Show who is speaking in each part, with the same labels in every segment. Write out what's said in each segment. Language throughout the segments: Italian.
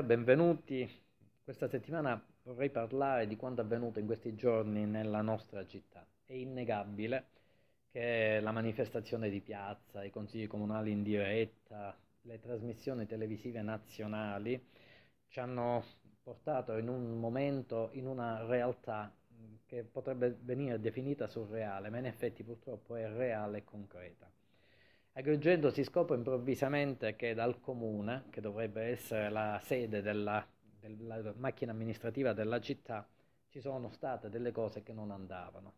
Speaker 1: Buonasera, benvenuti. Questa settimana vorrei parlare di quanto è avvenuto in questi giorni nella nostra città. È innegabile che la manifestazione di piazza, i consigli comunali in diretta, le trasmissioni televisive nazionali ci hanno portato in un momento, in una realtà che potrebbe venire definita surreale, ma in effetti purtroppo è reale e concreta. Agrigento scopo improvvisamente che dal comune, che dovrebbe essere la sede della, della macchina amministrativa della città, ci sono state delle cose che non andavano,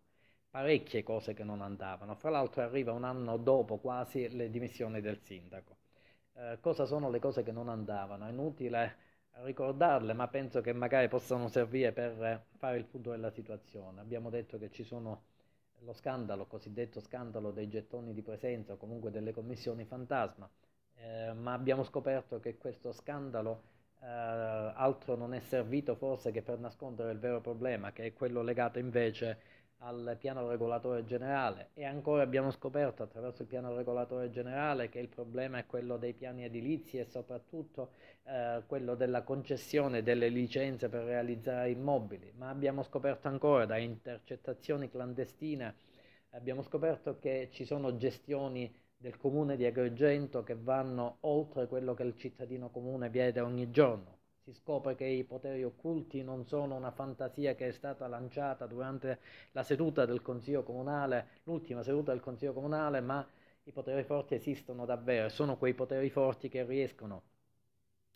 Speaker 1: parecchie cose che non andavano. Fra l'altro arriva un anno dopo quasi le dimissioni del sindaco. Eh, cosa sono le cose che non andavano? È inutile ricordarle, ma penso che magari possano servire per fare il punto della situazione. Abbiamo detto che ci sono lo scandalo, cosiddetto scandalo dei gettoni di presenza o comunque delle commissioni fantasma, eh, ma abbiamo scoperto che questo scandalo eh, altro non è servito forse che per nascondere il vero problema, che è quello legato invece al piano regolatore generale e ancora abbiamo scoperto attraverso il piano regolatore generale che il problema è quello dei piani edilizi e soprattutto eh, quello della concessione delle licenze per realizzare immobili, ma abbiamo scoperto ancora da intercettazioni clandestine, abbiamo scoperto che ci sono gestioni del comune di Agrigento che vanno oltre quello che il cittadino comune vede ogni giorno si scopre che i poteri occulti non sono una fantasia che è stata lanciata durante la seduta del Consiglio Comunale, l'ultima seduta del Consiglio Comunale, ma i poteri forti esistono davvero, sono quei poteri forti che riescono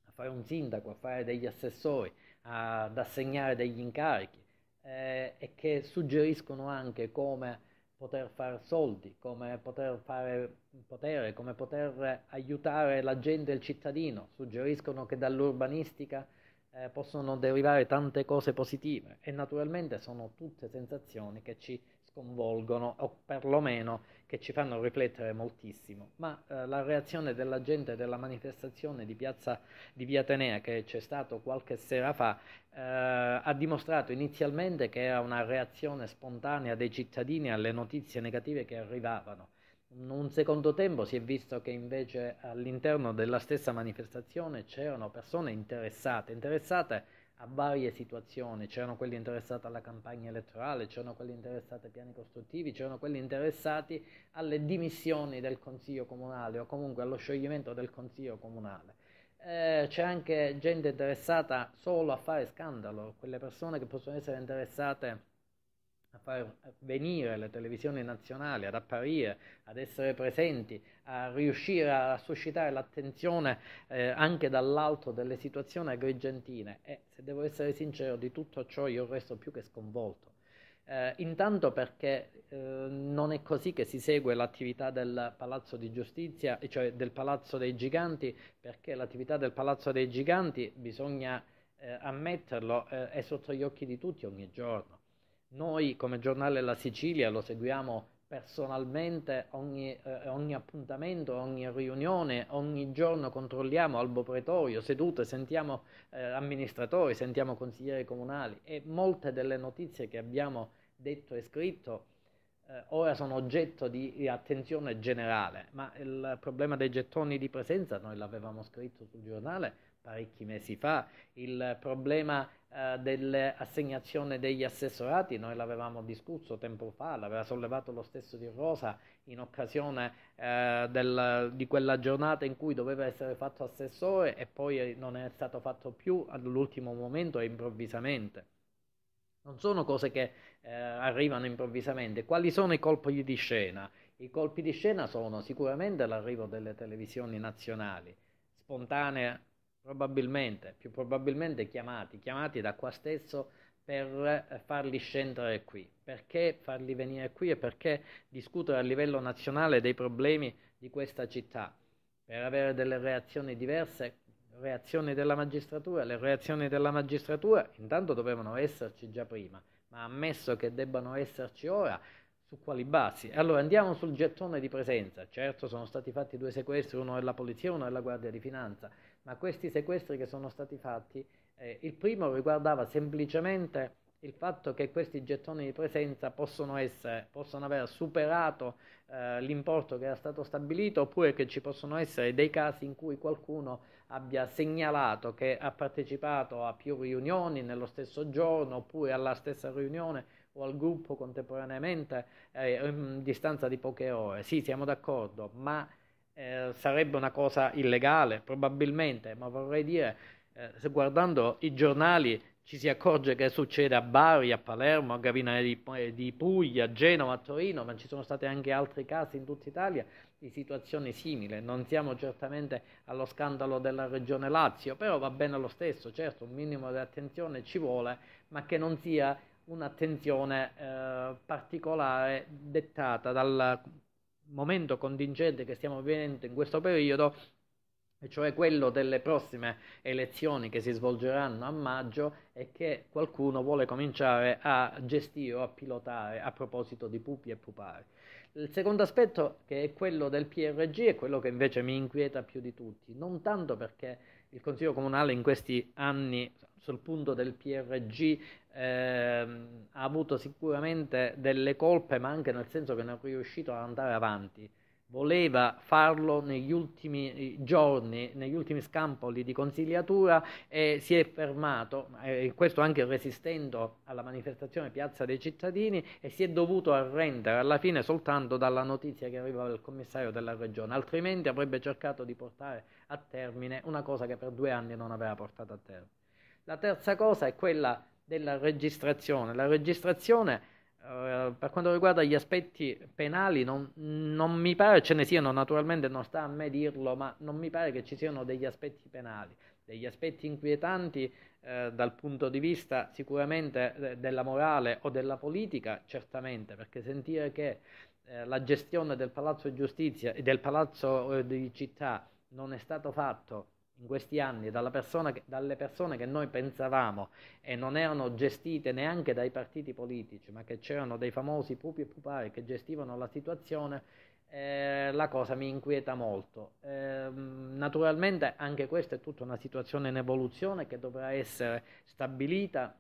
Speaker 1: a fare un sindaco, a fare degli assessori, a, ad assegnare degli incarichi eh, e che suggeriscono anche come poter fare soldi, come poter fare potere, come poter aiutare la gente e il cittadino. Suggeriscono che dall'urbanistica eh, possono derivare tante cose positive e naturalmente sono tutte sensazioni che ci sconvolgono o perlomeno che ci fanno riflettere moltissimo, ma eh, la reazione della gente della manifestazione di piazza di Via Atenea che c'è stato qualche sera fa eh, ha dimostrato inizialmente che era una reazione spontanea dei cittadini alle notizie negative che arrivavano. In un secondo tempo si è visto che invece all'interno della stessa manifestazione c'erano persone interessate, interessate a varie situazioni, c'erano quelli interessati alla campagna elettorale, c'erano quelli interessati ai piani costruttivi, c'erano quelli interessati alle dimissioni del Consiglio Comunale o comunque allo scioglimento del Consiglio Comunale. Eh, c'è anche gente interessata solo a fare scandalo, quelle persone che possono essere interessate a a far venire la televisione nazionale, ad apparire, ad essere presenti, a riuscire a suscitare l'attenzione eh, anche dall'alto delle situazioni agrigentine e se devo essere sincero di tutto ciò io resto più che sconvolto. Eh, intanto perché eh, non è così che si segue l'attività del Palazzo di Giustizia, cioè del Palazzo dei Giganti, perché l'attività del Palazzo dei Giganti, bisogna eh, ammetterlo, eh, è sotto gli occhi di tutti ogni giorno noi come giornale La Sicilia lo seguiamo personalmente ogni, eh, ogni, appuntamento, ogni riunione, ogni giorno controlliamo albo pretorio, sedute, sentiamo eh, amministratori, sentiamo consiglieri comunali e molte delle notizie che abbiamo detto e scritto eh, ora sono oggetto di attenzione generale, ma il problema dei gettoni di presenza noi l'avevamo scritto sul giornale, parecchi mesi fa, il problema eh, dell'assegnazione degli assessorati, noi l'avevamo discusso tempo fa, l'aveva sollevato lo stesso Di Rosa in occasione eh, del, di quella giornata in cui doveva essere fatto assessore e poi eh, non è stato fatto più all'ultimo momento e improvvisamente. Non sono cose che eh, arrivano improvvisamente. Quali sono i colpi di scena? I colpi di scena sono sicuramente l'arrivo delle televisioni nazionali, spontanea Probabilmente, più probabilmente chiamati, chiamati da qua stesso per eh, farli scendere qui. Perché farli venire qui e perché discutere a livello nazionale dei problemi di questa città? Per avere delle reazioni diverse, reazioni della magistratura. Le reazioni della magistratura intanto dovevano esserci già prima, ma ammesso che debbano esserci ora, su quali basi? Allora andiamo sul gettone di presenza. Certo sono stati fatti due sequestri, uno della polizia e uno della Guardia di Finanza, ma questi sequestri che sono stati fatti, eh, il primo riguardava semplicemente il fatto che questi gettoni di presenza possono, essere, possono aver superato eh, l'importo che era stato stabilito oppure che ci possono essere dei casi in cui qualcuno abbia segnalato che ha partecipato a più riunioni nello stesso giorno oppure alla stessa riunione o al gruppo contemporaneamente eh, in distanza di poche ore. Sì, siamo d'accordo, ma eh, sarebbe una cosa illegale, probabilmente, ma vorrei dire, eh, se guardando i giornali ci si accorge che succede a Bari, a Palermo, a Gavina di, eh, di Puglia, a Genova, a Torino, ma ci sono stati anche altri casi in tutta Italia di situazioni simili. Non siamo certamente allo scandalo della Regione Lazio, però va bene lo stesso, certo un minimo di attenzione ci vuole, ma che non sia un'attenzione eh, particolare dettata dal momento contingente che stiamo vivendo in questo periodo, e cioè quello delle prossime elezioni che si svolgeranno a maggio e che qualcuno vuole cominciare a gestire o a pilotare a proposito di pupi e pupari. Il secondo aspetto che è quello del PRG è quello che invece mi inquieta più di tutti, non tanto perché il Consiglio Comunale in questi anni sul punto del PRG eh, ha avuto sicuramente delle colpe, ma anche nel senso che non è riuscito ad andare avanti. Voleva farlo negli ultimi eh, giorni, negli ultimi scampoli di consigliatura e si è fermato, eh, questo anche resistendo alla manifestazione Piazza dei Cittadini e si è dovuto arrendere alla fine soltanto dalla notizia che arrivava dal commissario della regione, altrimenti avrebbe cercato di portare a termine una cosa che per due anni non aveva portato a termine. La terza cosa è quella della registrazione. La registrazione, eh, per quanto riguarda gli aspetti penali, non, non, mi pare ce ne siano, naturalmente non sta a me dirlo, ma non mi pare che ci siano degli aspetti penali, degli aspetti inquietanti eh, dal punto di vista sicuramente eh, della morale o della politica, certamente, perché sentire che eh, la gestione del Palazzo di Giustizia e del Palazzo eh, di Città non è stato fatto in questi anni che, dalle persone che noi pensavamo e non erano gestite neanche dai partiti politici, ma che c'erano dei famosi pupi e pupari che gestivano la situazione, eh, la cosa mi inquieta molto. Eh, naturalmente anche questa è tutta una situazione in evoluzione che dovrà essere stabilita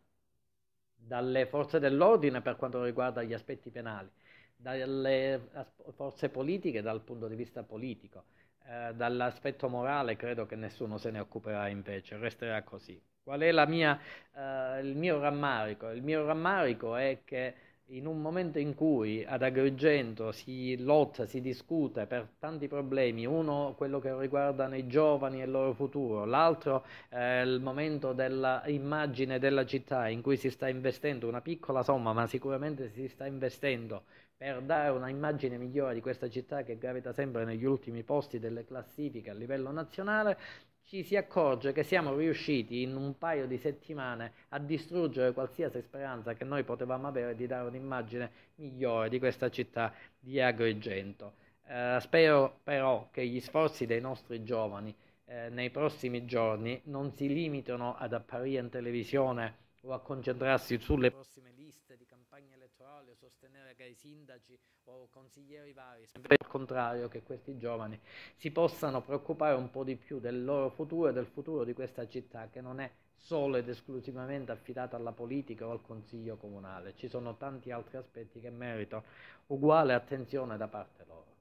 Speaker 1: dalle forze dell'ordine per quanto riguarda gli aspetti penali, dalle forze politiche dal punto di vista politico. Eh, dall'aspetto morale credo che nessuno se ne occuperà invece, resterà così. Qual è mia, eh, il mio rammarico? Il mio rammarico è che in un momento in cui ad Agrigento si lotta, si discute per tanti problemi, uno quello che riguarda i giovani e il loro futuro, l'altro eh, il momento dell'immagine della città in cui si sta investendo una piccola somma, ma sicuramente si sta investendo per dare una immagine migliore di questa città che gravita sempre negli ultimi posti delle classifiche a livello nazionale, ci si accorge che siamo riusciti in un paio di settimane a distruggere qualsiasi speranza che noi potevamo avere di dare un'immagine migliore di questa città di Agrigento. Eh, spero però che gli sforzi dei nostri giovani eh, nei prossimi giorni non si limitino ad apparire in televisione o a concentrarsi sulle prossime liste di campagna elettorale o sostenere che i sindaci o consiglieri vari, sempre il contrario, che questi giovani si possano preoccupare un po' di più del loro futuro e del futuro di questa città che non è solo ed esclusivamente affidata alla politica o al consiglio comunale, ci sono tanti altri aspetti che meritano uguale attenzione da parte loro.